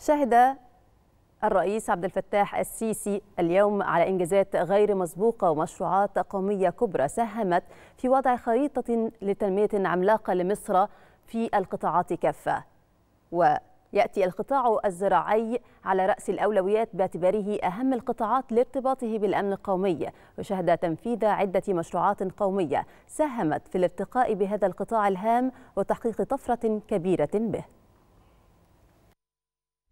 شهد الرئيس عبد الفتاح السيسي اليوم على انجازات غير مسبوقه ومشروعات قوميه كبرى ساهمت في وضع خريطه لتنميه عملاقه لمصر في القطاعات كافه وياتي القطاع الزراعي على راس الاولويات باعتباره اهم القطاعات لارتباطه بالامن القومي وشهد تنفيذ عده مشروعات قوميه ساهمت في الارتقاء بهذا القطاع الهام وتحقيق طفره كبيره به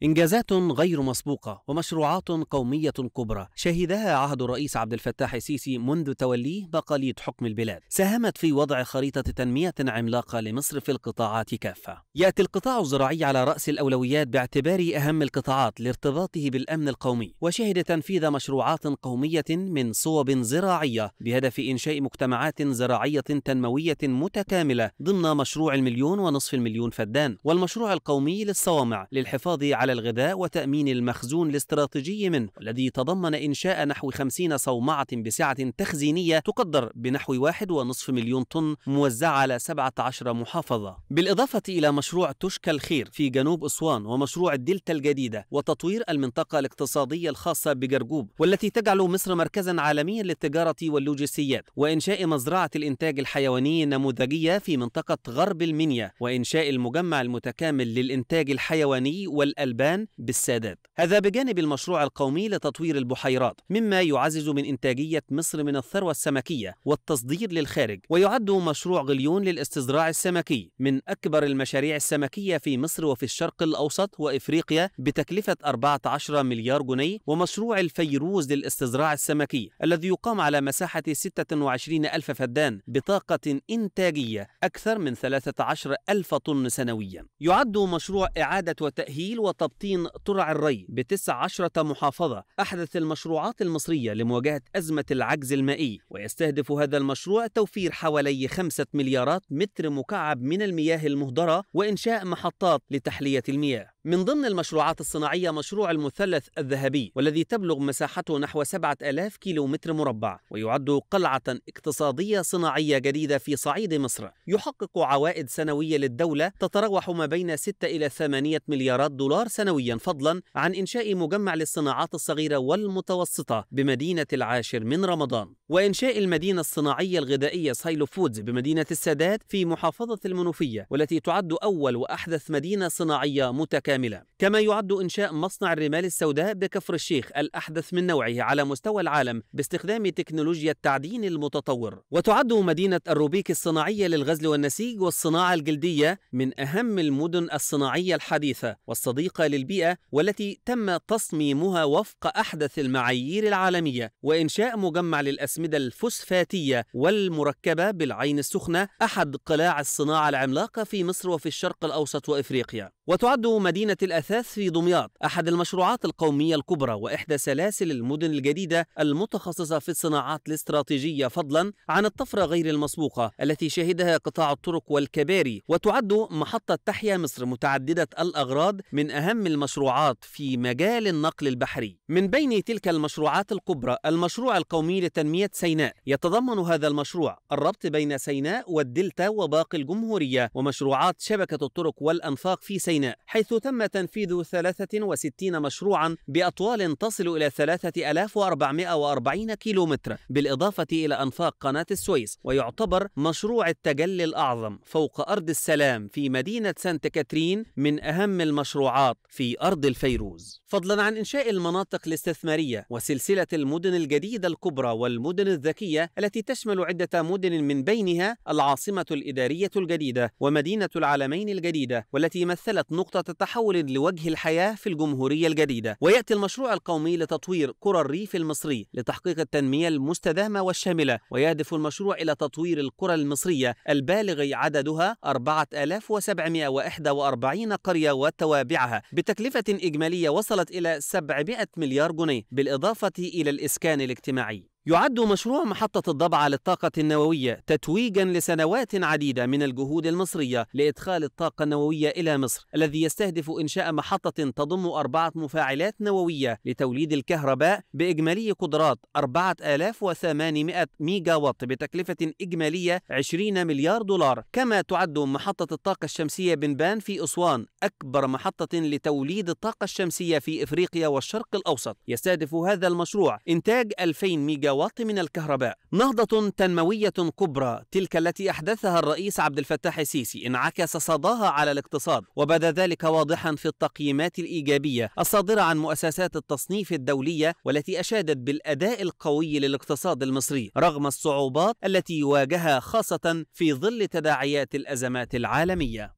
إنجازات غير مسبوقة ومشروعات قومية كبرى شهدها عهد الرئيس عبد الفتاح السيسي منذ توليه بقاليد حكم البلاد ساهمت في وضع خريطة تنمية عملاقة لمصر في القطاعات كافة يأتي القطاع الزراعي على رأس الأولويات باعتباره أهم القطاعات لارتباطه بالأمن القومي وشهد تنفيذ مشروعات قومية من صوب زراعية بهدف إنشاء مجتمعات زراعية تنموية متكاملة ضمن مشروع المليون ونصف المليون فدان والمشروع القومي للصوامع للحفاظ على على الغذاء وتأمين المخزون الاستراتيجي منه الذي تضمن إنشاء نحو 50 صومعة بسعة تخزينية تقدر بنحو 1.5 مليون طن موزعة على 17 محافظة بالإضافة إلى مشروع تشكى الخير في جنوب أسوان ومشروع الدلتا الجديدة وتطوير المنطقة الاقتصادية الخاصة بجرجوب والتي تجعل مصر مركزا عالميا للتجارة واللوجستيات وإنشاء مزرعة الإنتاج الحيواني النموذجية في منطقة غرب المنيا وإنشاء المجمع المتكامل للإنتاج الحيواني والألبان الألبان بالسادات هذا بجانب المشروع القومي لتطوير البحيرات مما يعزز من إنتاجية مصر من الثروة السمكية والتصدير للخارج ويعد مشروع غليون للاستزراع السمكي من أكبر المشاريع السمكية في مصر وفي الشرق الأوسط وإفريقيا بتكلفة 14 مليار جنيه ومشروع الفيروز للاستزراع السمكي الذي يقام على مساحة 26 ألف فدان بطاقة إنتاجية أكثر من 13 ألف طن سنويا يعد مشروع إعادة وتأهيل وتطوير تبطين ترع الري بتسع عشرة محافظة أحدث المشروعات المصرية لمواجهة أزمة العجز المائي ويستهدف هذا المشروع توفير حوالي خمسة مليارات متر مكعب من المياه المهدرة وإنشاء محطات لتحلية المياه من ضمن المشروعات الصناعية مشروع المثلث الذهبي والذي تبلغ مساحته نحو 7000 كيلو متر مربع ويعد قلعة اقتصادية صناعية جديدة في صعيد مصر يحقق عوائد سنوية للدولة تتراوح ما بين 6 إلى 8 مليارات دولار سنويا فضلا عن إنشاء مجمع للصناعات الصغيرة والمتوسطة بمدينة العاشر من رمضان وإنشاء المدينة الصناعية الغذائية سايلو فودز بمدينة السادات في محافظة المنوفية والتي تعد أول وأحدث مدينة صناعية متكاملة كما يعد إنشاء مصنع الرمال السوداء بكفر الشيخ الأحدث من نوعه على مستوى العالم باستخدام تكنولوجيا التعدين المتطور وتعد مدينة الروبيك الصناعية للغزل والنسيج والصناعة الجلدية من أهم المدن الصناعية الحديثة والصديقة للبيئة والتي تم تصميمها وفق أحدث المعايير العالمية وإنشاء مجمع للأسمدة الفوسفاتية والمركبة بالعين السخنة أحد قلاع الصناعة العملاقة في مصر وفي الشرق الأوسط وإفريقيا وتعد مدينة الأثاث في دمياط أحد المشروعات القومية الكبرى وإحدى سلاسل المدن الجديدة المتخصصة في الصناعات الاستراتيجية فضلا عن الطفرة غير المسبوقة التي شهدها قطاع الطرق والكباري وتعد محطة تحيا مصر متعددة الأغراض من أهم المشروعات في مجال النقل البحري من بين تلك المشروعات الكبرى المشروع القومي لتنمية سيناء يتضمن هذا المشروع الربط بين سيناء والدلتا وباقي الجمهورية ومشروعات شبكة الطرق والأنفاق في سيناء العامين حيث تم تنفيذ 63 مشروعا بأطوال تصل إلى 3440 كيلومتر بالإضافة إلى أنفاق قناة السويس ويعتبر مشروع التجلي الأعظم فوق أرض السلام في مدينة سانت كاترين من أهم المشروعات في أرض الفيروز فضلا عن إنشاء المناطق الاستثمارية وسلسلة المدن الجديدة الكبرى والمدن الذكية التي تشمل عدة مدن من بينها العاصمة الإدارية الجديدة ومدينة العالمين الجديدة والتي مثلت كانت نقطة تحول لوجه الحياة في الجمهورية الجديدة ويأتي المشروع القومي لتطوير قرى الريف المصري لتحقيق التنمية المستدامة والشاملة ويهدف المشروع إلى تطوير القرى المصرية البالغ عددها 4741 قرية وتوابعها بتكلفة إجمالية وصلت إلى 700 مليار جنيه بالإضافة إلى الإسكان الاجتماعي يعد مشروع محطة الضبعة للطاقة النووية تتويجا لسنوات عديدة من الجهود المصرية لإدخال الطاقة النووية إلى مصر الذي يستهدف إنشاء محطة تضم أربعة مفاعلات نووية لتوليد الكهرباء بإجمالي قدرات 4800 ميجا وات بتكلفة إجمالية 20 مليار دولار كما تعد محطة الطاقة الشمسية بنبان في أسوان أكبر محطة لتوليد الطاقة الشمسية في إفريقيا والشرق الأوسط يستهدف هذا المشروع إنتاج 2000 ميجا الميجاوات من الكهرباء نهضة تنموية كبرى تلك التي أحدثها الرئيس عبد الفتاح السيسي انعكس صداها على الاقتصاد وبدا ذلك واضحا في التقييمات الإيجابية الصادرة عن مؤسسات التصنيف الدولية والتي أشادت بالأداء القوي للاقتصاد المصري رغم الصعوبات التي يواجهها خاصة في ظل تداعيات الأزمات العالمية